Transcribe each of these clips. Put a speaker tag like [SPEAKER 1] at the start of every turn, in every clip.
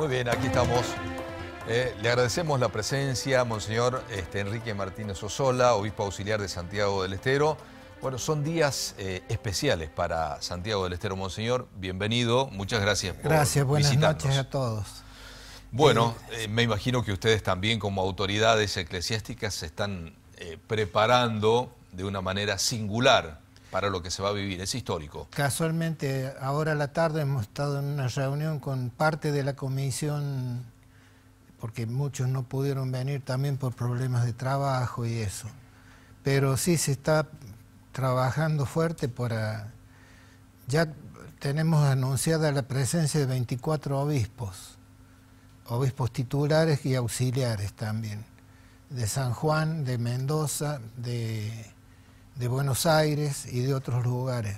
[SPEAKER 1] Muy bien, aquí estamos. Eh, le agradecemos la presencia, Monseñor este, Enrique Martínez Ozola, obispo auxiliar de Santiago del Estero. Bueno, son días eh, especiales para Santiago del Estero, Monseñor. Bienvenido, muchas gracias Gracias, buenas noches
[SPEAKER 2] a todos. Bueno,
[SPEAKER 1] eh, me imagino que ustedes también como autoridades eclesiásticas se están preparando de una manera singular para lo que se va a vivir. Es histórico.
[SPEAKER 2] Casualmente, ahora a la tarde hemos estado en una reunión con parte de la comisión, porque muchos no pudieron venir también por problemas de trabajo y eso. Pero sí se está trabajando fuerte para... Ya tenemos anunciada la presencia de 24 obispos, obispos titulares y auxiliares también, de San Juan, de Mendoza, de de Buenos Aires y de otros lugares.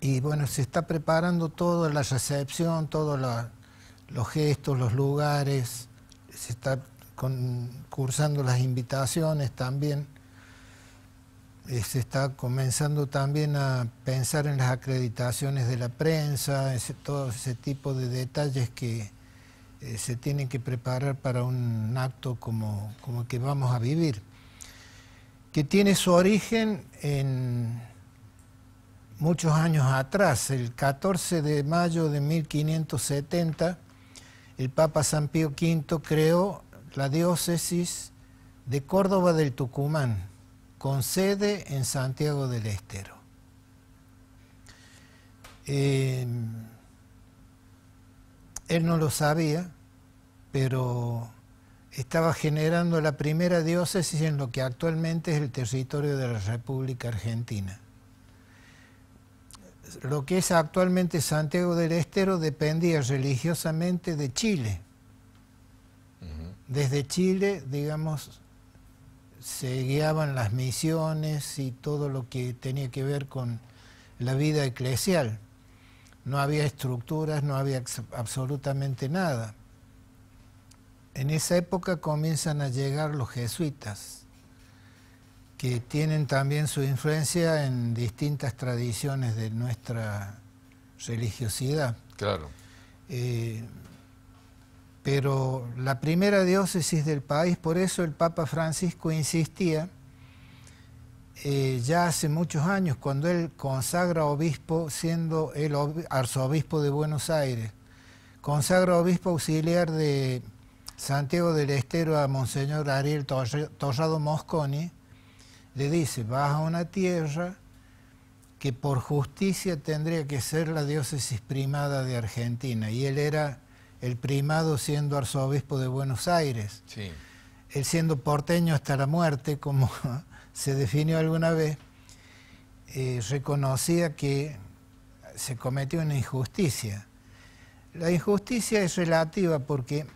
[SPEAKER 2] Y bueno, se está preparando toda la recepción, todos los gestos, los lugares, se está cursando las invitaciones también. Eh, se está comenzando también a pensar en las acreditaciones de la prensa, ese, todo ese tipo de detalles que eh, se tienen que preparar para un acto como, como que vamos a vivir que tiene su origen en muchos años atrás, el 14 de mayo de 1570, el Papa San Pío V creó la diócesis de Córdoba del Tucumán, con sede en Santiago del Estero. Eh, él no lo sabía, pero estaba generando la primera diócesis en lo que actualmente es el territorio de la República Argentina. Lo que es actualmente Santiago del Estero dependía religiosamente de Chile. Desde Chile, digamos, se guiaban las misiones y todo lo que tenía que ver con la vida eclesial. No había estructuras, no había absolutamente nada. En esa época comienzan a llegar los jesuitas, que tienen también su influencia en distintas tradiciones de nuestra religiosidad. Claro. Eh, pero la primera diócesis del país, por eso el Papa Francisco insistía, eh, ya hace muchos años, cuando él consagra obispo, siendo el arzobispo de Buenos Aires, consagra obispo auxiliar de Santiago del Estero a Monseñor Ariel Torrado Mosconi, le dice, vas a una tierra que por justicia tendría que ser la diócesis primada de Argentina, y él era el primado siendo arzobispo de Buenos Aires, él siendo porteño hasta la muerte, como se definió alguna vez, eh, reconocía que se cometió una injusticia. La injusticia es relativa porque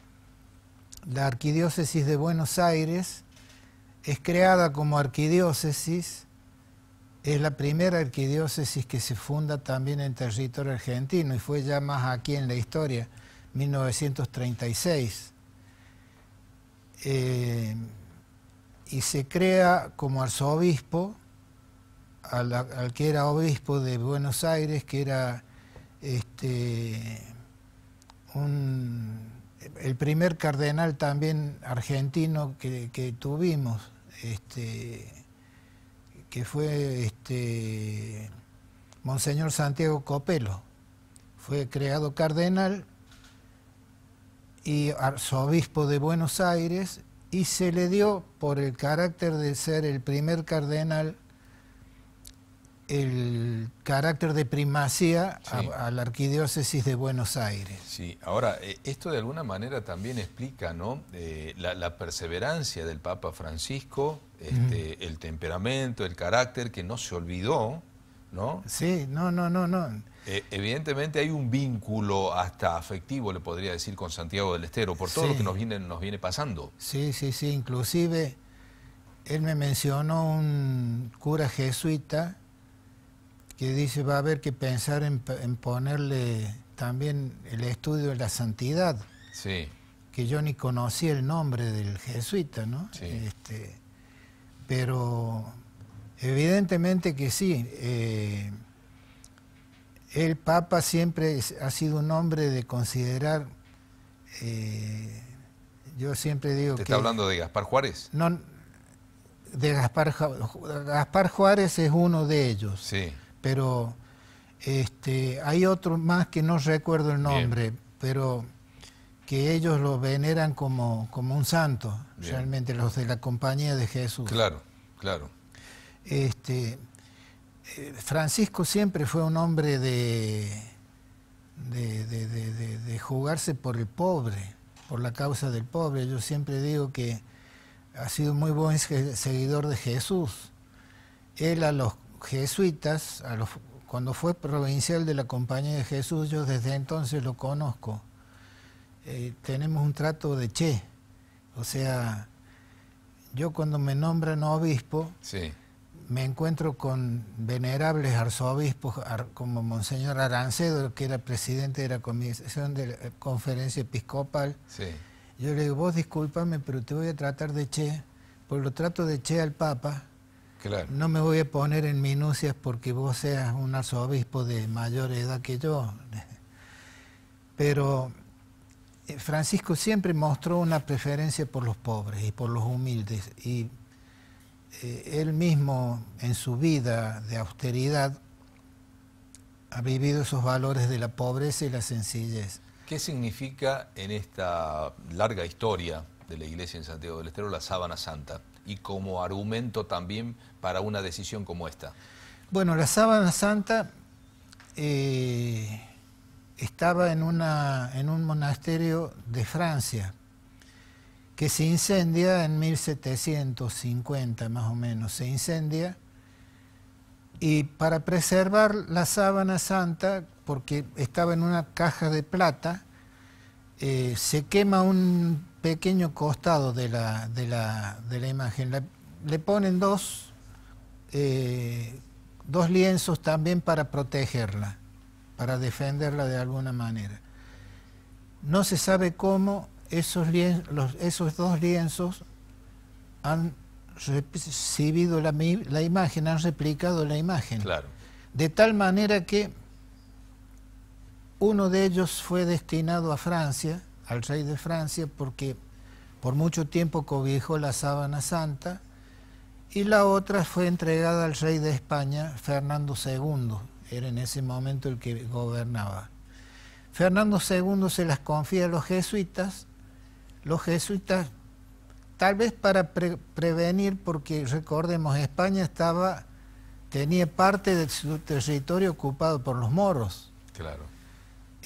[SPEAKER 2] la Arquidiócesis de Buenos Aires es creada como arquidiócesis, es la primera arquidiócesis que se funda también en territorio argentino y fue ya más aquí en la historia, 1936. Eh, y se crea como arzobispo al, al, que era obispo de Buenos Aires, que era este, un el primer cardenal también argentino que, tuvimos, este, que fue este, Monseñor Santiago Copelo. Fue creado cardenal y arzobispo de Buenos Aires y se le dio por el carácter de ser el primer cardenal el carácter de primacía a, la arquidiócesis de Buenos Aires.
[SPEAKER 1] Sí, ahora, eh, esto de alguna manera también explica ¿no? Eh, la, perseverancia del Papa Francisco, este, el temperamento, el carácter que no se olvidó,
[SPEAKER 2] ¿no? Sí, no, no, no, no.
[SPEAKER 1] Eh, evidentemente hay un vínculo hasta afectivo, le podría decir, con Santiago del Estero, por todo lo que nos viene, nos viene pasando.
[SPEAKER 2] Sí, sí, sí, inclusive él me mencionó un cura jesuita, que dice va a haber que pensar en, ponerle también el estudio de la santidad. Que yo ni conocí el nombre del jesuita, ¿no? Este, pero evidentemente que sí. Eh, el Papa siempre ha sido un hombre de considerar. Eh, yo siempre digo ¿Te está hablando
[SPEAKER 1] de Gaspar Juárez?
[SPEAKER 2] No, de Gaspar, Gaspar Juárez es uno de ellos. Sí pero este, hay otro más que no recuerdo el nombre, pero que ellos lo veneran como, como un santo, realmente los de la compañía de Jesús. Claro, claro. Este, eh, Francisco siempre fue un hombre de, de, de, jugarse por el pobre, por la causa del pobre. Yo siempre digo que ha sido muy buen seguidor de Jesús. Él a los jesuitas, cuando fue provincial de la Compañía de Jesús, yo desde entonces lo conozco. Eh, tenemos un trato de che, o sea, yo cuando me nombran obispo, me encuentro con venerables arzobispos como Monseñor Arancedo, que era presidente de la Conferencia Episcopal. Yo le digo, vos discúlpame, pero te voy a tratar de che, pues lo trato de che al Papa no me voy a poner en minucias porque vos seas un arzobispo de mayor edad que yo. Pero eh, Francisco siempre mostró una preferencia por los pobres y por los humildes. Y eh, él mismo en su vida de austeridad ha vivido esos valores de la pobreza y la sencillez.
[SPEAKER 1] ¿Qué significa en esta larga historia de la iglesia en Santiago del Estero la sábana santa? y como argumento también para una decisión como esta?
[SPEAKER 2] Bueno, la sábana santa eh, estaba en, una, en un monasterio de Francia que se incendia en 1750 más o menos, se incendia y para preservar la sábana santa, porque estaba en una caja de plata, eh, se quema un pequeño costado de la, imagen. le ponen dos, eh, dos lienzos también para protegerla, para defenderla de alguna manera. No se sabe cómo esos, esos dos lienzos han recibido la, imagen, han replicado la imagen. Claro. De tal manera que uno de ellos fue destinado a Francia al rey de Francia porque por mucho tiempo cobijó la sábana santa y la otra fue entregada al rey de España, Fernando II, era en ese momento el que gobernaba. Fernando II se las confía a los jesuitas, los jesuitas tal vez para prevenir, porque recordemos, España estaba, tenía parte de su territorio ocupado por los moros. Claro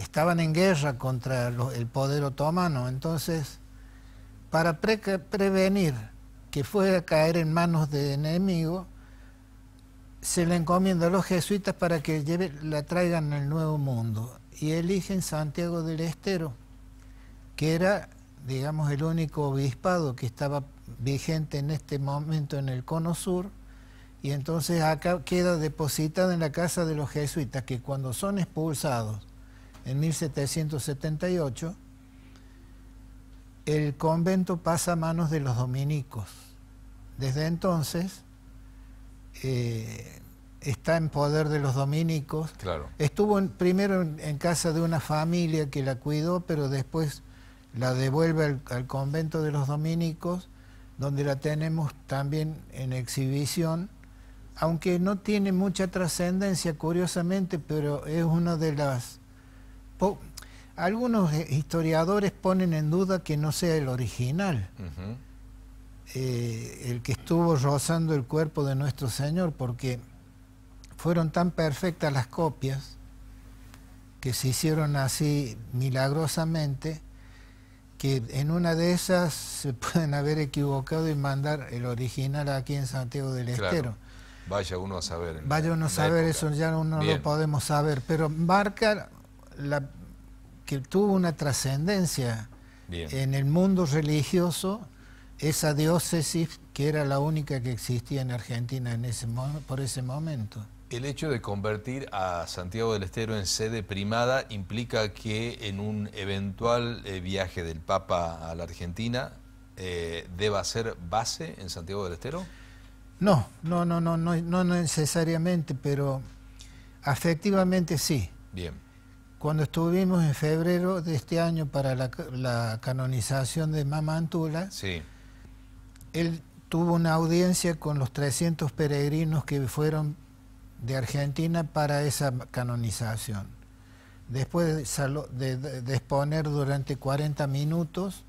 [SPEAKER 2] estaban en guerra contra el poder otomano, entonces para prevenir que fuera a caer en manos de enemigo, se le encomienda a los jesuitas para que lleve, la traigan al Nuevo Mundo y eligen Santiago del Estero, que era, digamos, el único obispado que estaba vigente en este momento en el Cono Sur, y entonces acá queda depositada en la casa de los jesuitas, que cuando son expulsados en 1778, el convento pasa a manos de los dominicos. Desde entonces eh, está en poder de los dominicos. Claro. Estuvo primero en, casa de una familia que la cuidó, pero después la devuelve al convento de los dominicos, donde la tenemos también en exhibición aunque no tiene mucha trascendencia, curiosamente, pero es una de las algunos eh, historiadores ponen en duda que no sea el original, eh, el que estuvo rozando el cuerpo de nuestro Señor, porque fueron tan perfectas las copias que se hicieron así milagrosamente que en una de esas se pueden haber equivocado y mandar el original aquí en Santiago del Estero.
[SPEAKER 1] Vaya uno a saber. Vaya uno a saber, eso ya no lo
[SPEAKER 2] podemos saber, pero marca la, que tuvo una trascendencia en el mundo religioso, esa diócesis que era la única que existía en Argentina en ese por ese momento.
[SPEAKER 1] El hecho de convertir a Santiago del Estero en sede primada implica que en un eventual eh, viaje del Papa a la Argentina eh, deba ser base en Santiago del Estero.
[SPEAKER 2] No, no, no, no, no, no necesariamente, pero afectivamente sí. Bien. Cuando estuvimos en febrero de este año para la, canonización de Mamantula, él tuvo una audiencia con los 300 peregrinos que fueron de Argentina para esa canonización. Después de, exponer durante 40 minutos,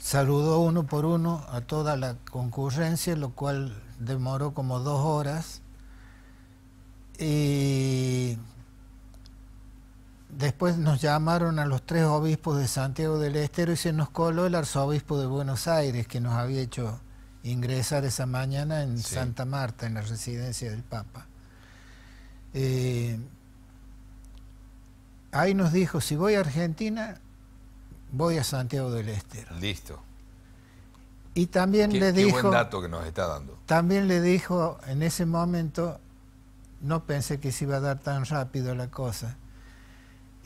[SPEAKER 2] saludó uno por uno a toda la concurrencia, lo cual demoró como dos horas. Y Después nos llamaron a los tres obispos de Santiago del Estero y se nos coló el arzobispo de Buenos Aires que nos había hecho ingresar esa mañana en Santa Marta, en la residencia del Papa. Eh, ahí nos dijo, si voy a Argentina, voy a Santiago del Estero. Listo. Y también le dijo... Qué buen dato que
[SPEAKER 1] nos está dando.
[SPEAKER 2] También le dijo en ese momento, no pensé que se iba a dar tan rápido la cosa,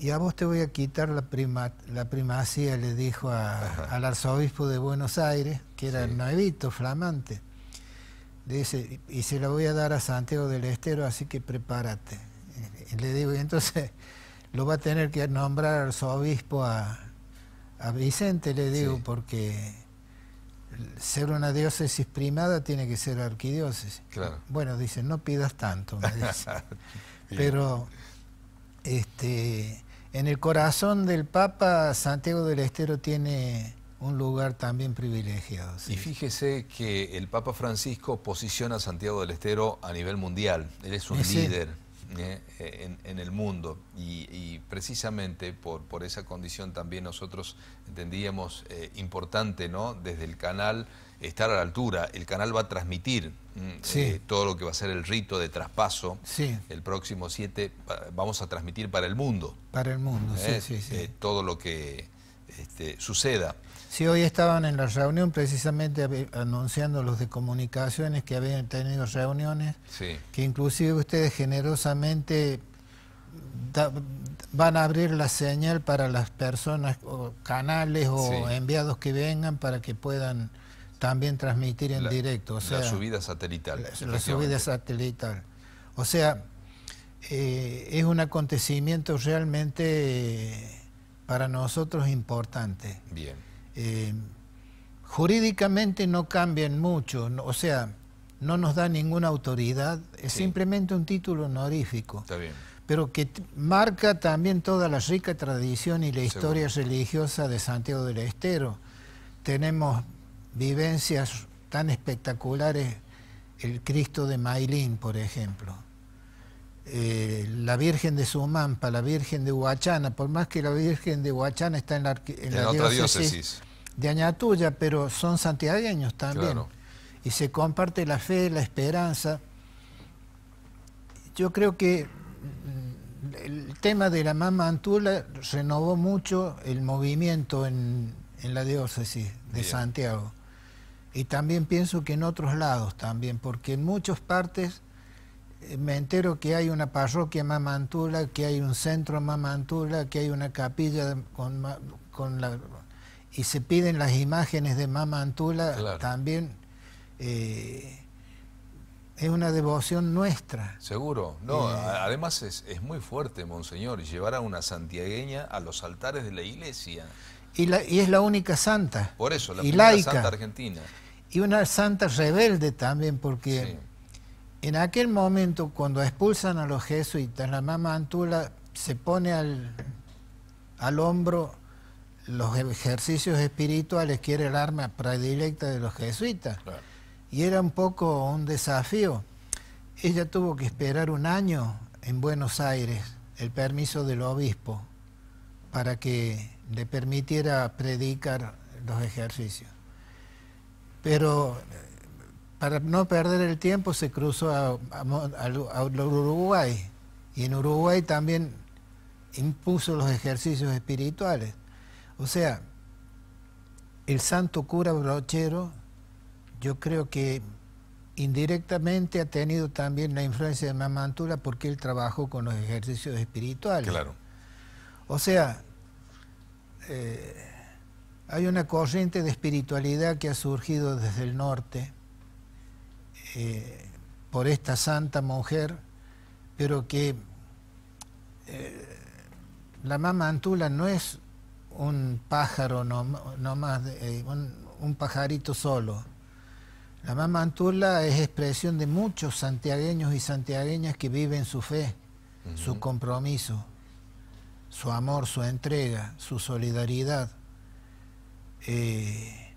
[SPEAKER 2] y a vos te voy a quitar la, prima, la primacía, le dijo al arzobispo de Buenos Aires, que era el nuevito, flamante. dice, y se la voy a dar a Santiago del Estero, así que prepárate. le digo, y entonces lo va a tener que nombrar arzobispo a, a Vicente, le digo, porque ser una diócesis primada tiene que ser arquidiócesis. Claro. Bueno, dice, no pidas tanto, me dice. Pero este, en el corazón del Papa, Santiago del Estero tiene un lugar también privilegiado. Y
[SPEAKER 1] fíjese que el Papa Francisco posiciona a Santiago del Estero a nivel mundial. Él es un eh, líder. ¿eh? Eh, en, el mundo y, precisamente por, por, esa condición también nosotros entendíamos eh, importante, ¿no? Desde el canal estar a la altura, el canal va a transmitir sí. todo lo que va a ser el rito de traspaso. Sí. El próximo 7 vamos a transmitir para el mundo.
[SPEAKER 2] Para el mundo, sí, sí, sí.
[SPEAKER 1] todo lo que este, suceda.
[SPEAKER 2] si hoy estaban en la reunión precisamente anunciando los de comunicaciones que habían tenido reuniones, que inclusive ustedes generosamente van a abrir la señal para las personas o canales o enviados que vengan para que puedan también transmitir en directo. O sea, la subida
[SPEAKER 1] satelital. La, subida
[SPEAKER 2] satelital. O sea, eh, es un acontecimiento realmente para nosotros importante. Bien. Eh, jurídicamente no cambian mucho, o sea, no nos da ninguna autoridad, es simplemente un título honorífico. Está bien. Pero que marca también toda la rica tradición y la historia religiosa de Santiago del Estero. Tenemos vivencias tan espectaculares, el Cristo de Mailín, por ejemplo eh, la Virgen de Sumampa, la Virgen de Huachana, por más que la Virgen de Huachana está en la, en diócesis, de Añatuya, pero son santiagueños también. Y se comparte la fe, la esperanza. Yo creo que mm, el tema de la Mama Antula renovó mucho el movimiento en, la diócesis de Santiago. Y también pienso que en otros lados también, porque en muchas partes eh, me entero que hay una parroquia Mamantula, que hay un centro Mamantula, que hay una capilla con, con la... Y se piden las imágenes de Mamantula Antula. también. Eh, es una devoción nuestra.
[SPEAKER 1] Seguro. No, eh, además es, muy fuerte, Monseñor, llevar a una santiagueña a los altares de la iglesia.
[SPEAKER 2] Y, la, y es la única santa.
[SPEAKER 1] Por eso, la única santa argentina.
[SPEAKER 2] Y una santa rebelde también, porque... En aquel momento, cuando expulsan a los jesuitas, la mamá Antula se pone al, al hombro los ejercicios espirituales, que era el arma predilecta de los jesuitas. Y era un poco un desafío. Ella tuvo que esperar un año en Buenos Aires el permiso del obispo para que le permitiera predicar los ejercicios. Pero para no perder el tiempo se cruzó a, Uruguay y en Uruguay también impuso los ejercicios espirituales. O sea, el santo cura brochero yo creo que indirectamente ha tenido también la influencia de Mamantula porque él trabajó con los ejercicios espirituales. Claro. O sea, eh, hay una corriente de espiritualidad que ha surgido desde el norte por esta santa mujer, pero que eh, la mamá antula no es un pájaro nomás, no más eh, un, pajarito solo. La mamá antula es expresión de muchos santiagueños y santiagueñas que viven su fe, su compromiso, su amor, su entrega, su solidaridad. Eh,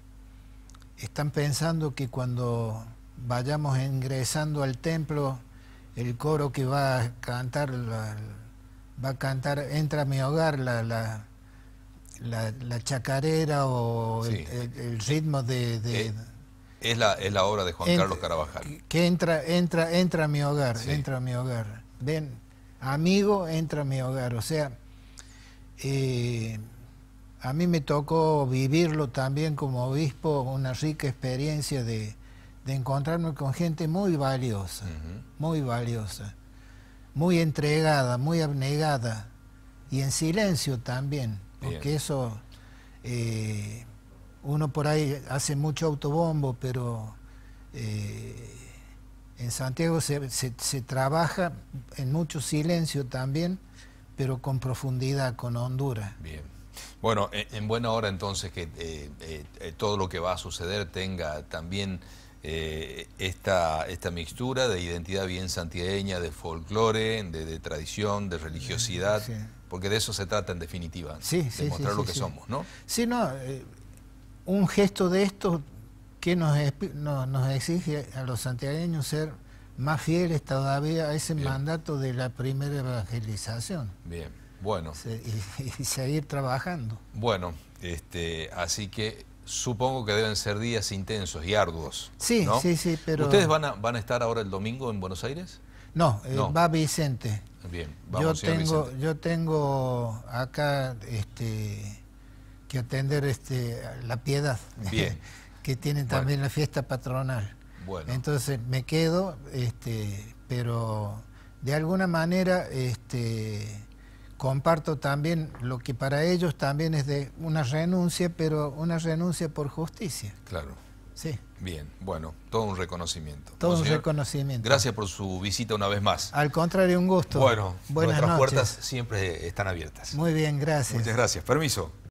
[SPEAKER 2] están pensando que cuando vayamos ingresando al templo, el coro que va a cantar, va a cantar Entra a mi hogar, la, la, la chacarera o el, ritmo de... Eh,
[SPEAKER 1] es, la, obra de Juan Carlos Carabajal.
[SPEAKER 2] Que entra, entra, entra a mi hogar, entra a mi hogar. Ven, amigo, entra a mi hogar. O sea, eh, a mí me tocó vivirlo también como obispo, una rica experiencia de de encontrarme con gente muy valiosa, muy valiosa, muy entregada, muy abnegada y en silencio también, porque eso eh, uno por ahí hace mucho autobombo, pero eh, en Santiago se, trabaja en mucho silencio también, pero con profundidad, con Honduras.
[SPEAKER 1] Bien. Bueno, e, en, buena hora entonces que eh, todo lo que va a suceder tenga también eh, esta, esta mixtura de identidad bien santiagueña, de folclore, de, tradición, de religiosidad, porque de eso se trata en definitiva, de mostrar lo que somos,
[SPEAKER 2] ¿no? Sí, no, eh, un gesto de esto que nos, nos exige a los santiagueños ser más fieles todavía a ese mandato de la primera evangelización.
[SPEAKER 1] Bien, bueno.
[SPEAKER 2] y, y seguir trabajando.
[SPEAKER 1] Bueno, este, así que Supongo que deben ser días intensos y arduos. Sí, sí, sí, pero... ¿Ustedes van a, van a estar ahora el domingo en Buenos Aires? No, eh, va
[SPEAKER 2] Vicente. Bien, vamos, yo tengo, Yo tengo acá este, que atender este, la piedad, que tienen también la fiesta patronal. Bueno. Entonces me quedo, este, pero de alguna manera... Este, comparto también lo que para ellos también es de una renuncia, pero una renuncia por justicia. Claro. Sí.
[SPEAKER 1] Bien, bueno, todo un reconocimiento. Todo un reconocimiento. Gracias por su visita una vez más. Al contrario, un gusto. Bueno, Buenas nuestras puertas siempre están abiertas.
[SPEAKER 2] Muy bien, gracias.
[SPEAKER 1] Muchas gracias. Permiso.